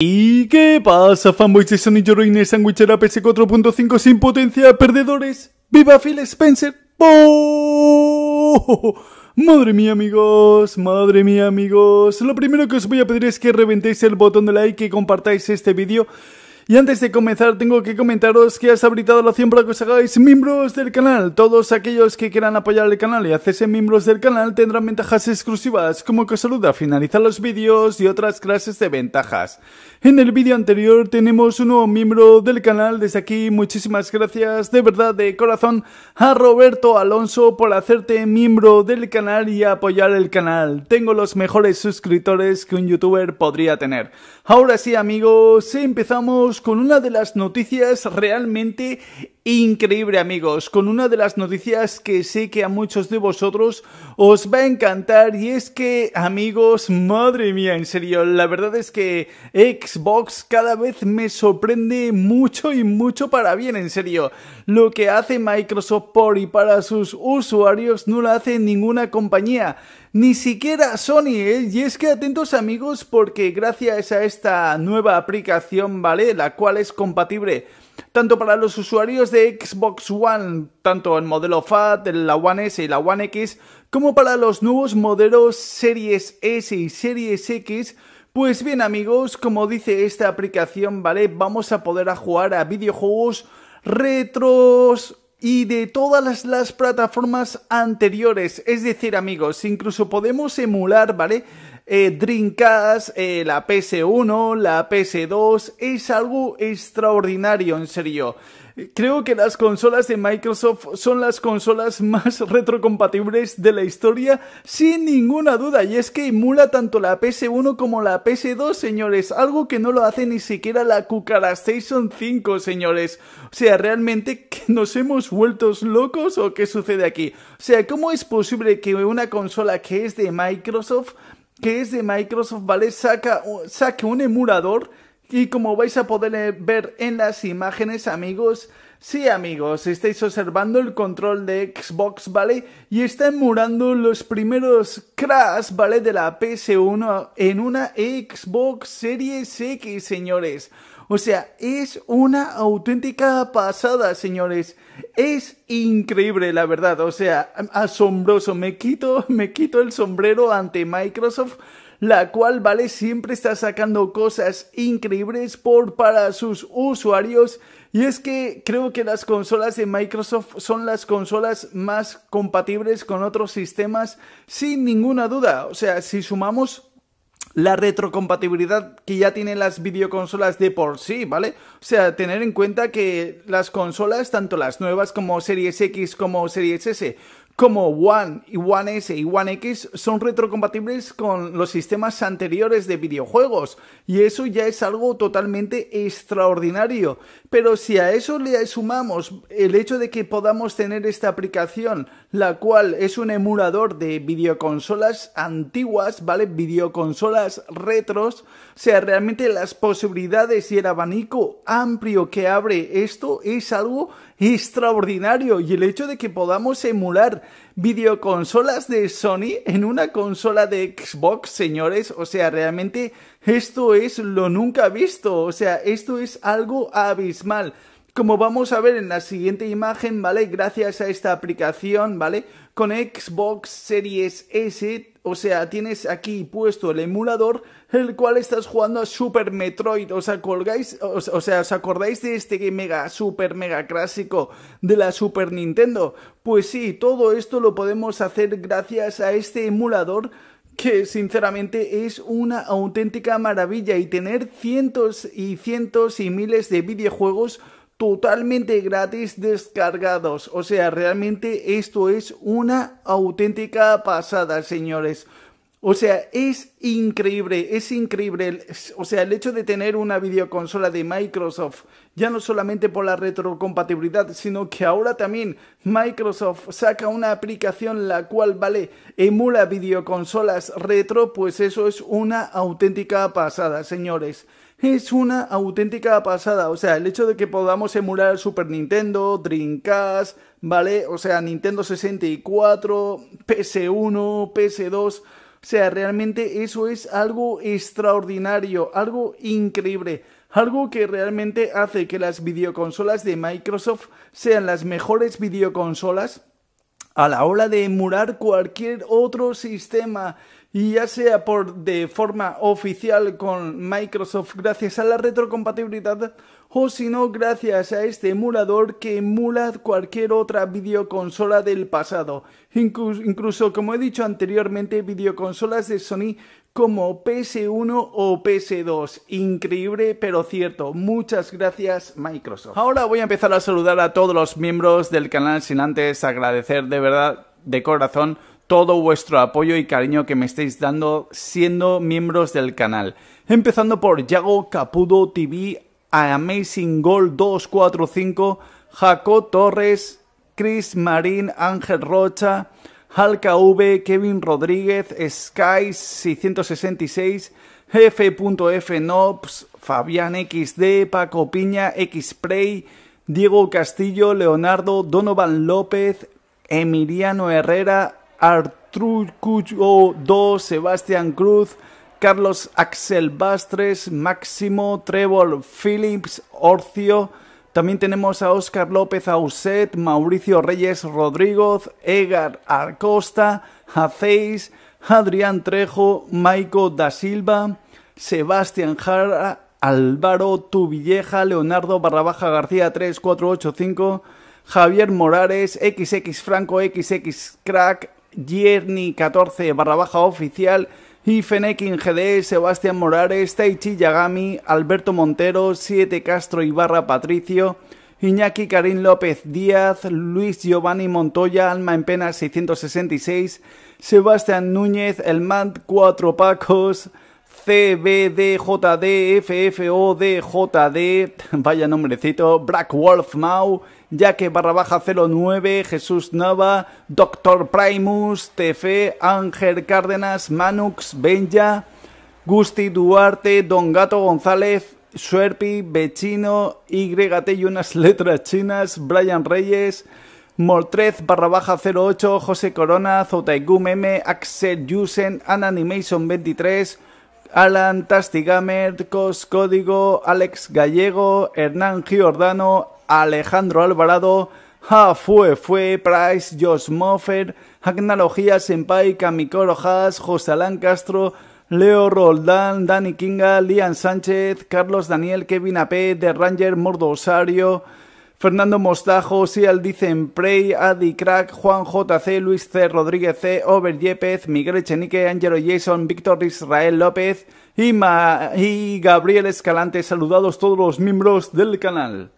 ¿Y qué pasa, fanboys de Sony de Sandwichera PS4.5 sin potencia, perdedores? ¡Viva Phil Spencer! ¡Oh! Madre mía amigos, madre mía amigos, lo primero que os voy a pedir es que reventéis el botón de like, Y compartáis este vídeo y antes de comenzar tengo que comentaros que has habilitado la opción para que os hagáis miembros del canal. Todos aquellos que quieran apoyar el canal y hacerse miembros del canal tendrán ventajas exclusivas como que os saluda, finalizar los vídeos y otras clases de ventajas. En el vídeo anterior tenemos un nuevo miembro del canal. Desde aquí muchísimas gracias de verdad de corazón a Roberto Alonso por hacerte miembro del canal y apoyar el canal. Tengo los mejores suscriptores que un youtuber podría tener. Ahora sí amigos, empezamos con una de las noticias realmente Increíble amigos, con una de las noticias que sé que a muchos de vosotros os va a encantar y es que amigos, madre mía, en serio, la verdad es que Xbox cada vez me sorprende mucho y mucho para bien, en serio. Lo que hace Microsoft por y para sus usuarios no lo hace ninguna compañía ni siquiera Sony, ¿eh? y es que atentos amigos porque gracias a esta nueva aplicación, ¿vale? La cual es compatible tanto para los usuarios de Xbox One, tanto el modelo FAT, la One S y la One X, como para los nuevos modelos Series S y Series X, pues bien amigos, como dice esta aplicación, ¿vale? Vamos a poder a jugar a videojuegos retros y de todas las, plataformas anteriores. Es decir amigos, incluso podemos emular, ¿vale? eh, Dreamcast, eh, la PS1, la PS2, es algo extraordinario, en serio. Creo que las consolas de Microsoft son las consolas más retrocompatibles de la historia, sin ninguna duda, y es que emula tanto la PS1 como la PS2, señores, algo que no lo hace ni siquiera la Cucara Station 5, señores. O sea, realmente nos hemos vuelto locos o qué sucede aquí. O sea, ¿cómo es posible que una consola que es de Microsoft que es de Microsoft, ¿vale? Saca, saque un emulador y como vais a poder eh, ver en las imágenes, amigos, sí, amigos, estáis observando el control de Xbox, ¿vale? Y está emulando los primeros Crash, ¿vale? De la PS1 en una Xbox Series X, señores. O sea, es una auténtica pasada, señores. Es increíble, la verdad. O sea, asombroso. Me quito, me quito el sombrero ante Microsoft la cual, ¿vale? Siempre está sacando cosas increíbles por para sus usuarios. Y es que creo que las consolas de Microsoft son las consolas más compatibles con otros sistemas, sin ninguna duda. O sea, si sumamos la retrocompatibilidad que ya tienen las videoconsolas de por sí, ¿vale? O sea, tener en cuenta que las consolas, tanto las nuevas como Series X como Series S, como One y One S y One X son retrocompatibles con los sistemas anteriores de videojuegos y eso ya es algo totalmente extraordinario. Pero si a eso le sumamos el hecho de que podamos tener esta aplicación, la cual es un emulador de videoconsolas antiguas, ¿vale? Videoconsolas retros, o sea, realmente las posibilidades y el abanico amplio que abre esto es algo extraordinario y el hecho de que podamos emular videoconsolas de Sony en una consola de Xbox, señores. O sea, realmente esto es lo nunca visto. O sea, esto es algo abismal. Como vamos a ver en la siguiente imagen, ¿vale? Gracias a esta aplicación, ¿vale? Con Xbox Series S, o sea, tienes aquí puesto el emulador, el cual estás jugando a Super Metroid. ¿Os acordáis, o sea, os acordáis de este mega, super mega clásico de la Super Nintendo? Pues sí, todo esto lo podemos hacer gracias a este emulador que sinceramente es una auténtica maravilla y tener cientos y cientos y miles de videojuegos totalmente gratis descargados. O sea, realmente esto es una auténtica pasada, señores. O sea, es increíble, es increíble. O sea, el hecho de tener una videoconsola de Microsoft, ya no solamente por la retrocompatibilidad, sino que ahora también Microsoft saca una aplicación la cual, vale, emula videoconsolas retro, pues eso es una auténtica pasada, señores es una auténtica pasada. O sea, el hecho de que podamos emular Super Nintendo, Dreamcast, ¿vale? O sea, Nintendo 64, PS1, PS2. O sea, realmente eso es algo extraordinario, algo increíble, algo que realmente hace que las videoconsolas de Microsoft sean las mejores videoconsolas a la hora de emular cualquier otro sistema y ya sea por de forma oficial con Microsoft gracias a la retrocompatibilidad o si no gracias a este emulador que emula cualquier otra videoconsola del pasado, incluso como he dicho anteriormente videoconsolas de Sony como PS1 o PS2. Increíble, pero cierto. Muchas gracias, Microsoft. Ahora voy a empezar a saludar a todos los miembros del canal sin antes agradecer de verdad, de corazón, todo vuestro apoyo y cariño que me estáis dando siendo miembros del canal. Empezando por Yago Capudo TV, Amazing Gold 245, Jaco Torres, Chris Marín, Ángel Rocha, Alka V, Kevin Rodríguez, Sky 666, F.F. Nobs, Fabián XD, Paco Piña, Xpray, Diego Castillo, Leonardo, Donovan López, Emiliano Herrera, Artrucucho 2, Sebastián Cruz, Carlos Axel Bastres, Máximo, Trevor Phillips, Orcio, también tenemos a Oscar López Auset, Mauricio Reyes Rodríguez, Edgar Arcosta, Hacéis, Adrián Trejo, Maico da Silva, Sebastián Jara, Álvaro Tuvilleja, Leonardo Barrabaja García 3485, Javier Morales, XX Franco, XX Crack, Yerni 14 Barrabaja oficial, Fenekin GD, Sebastián Morales, Taichi Yagami, Alberto Montero, 7 Castro Ibarra Patricio, Iñaki Karim López Díaz, Luis Giovanni Montoya, Alma en Pena 666, Sebastián Núñez, El Mant, 4 Pacos, J, D... vaya nombrecito, Black Wolf Mau, Jaque barra baja 09, Jesús Nova, Doctor Primus, TF, Ángel Cárdenas, Manux, Benja, Gusti Duarte, Don Gato González, Suerpi, Bechino, T, y unas letras chinas, Brian Reyes, Mortrez, barra baja 08, José Corona, Zotaigum M, Axel Yusen, Ananimation 23, Alan Tastigamer, Cos Código, Alex Gallego, Hernán Giordano, Alejandro Alvarado, Ja Fue Fue, Price, Josh Moffer, Agnalogía, Senpai, Kamikoro Haas, José Castro, Leo Roldán, Dani Kinga, Lian Sánchez, Carlos Daniel, Kevin AP, The Ranger, Mordo Osario, Fernando Mostajo, Sial Dicen Prey, Adi Crack, Juan JC, Luis C. Rodríguez C, Over Yepes, Miguel Echenique, Angelo Jason, Víctor Israel López y, y Gabriel Escalante. Saludados todos los miembros del canal.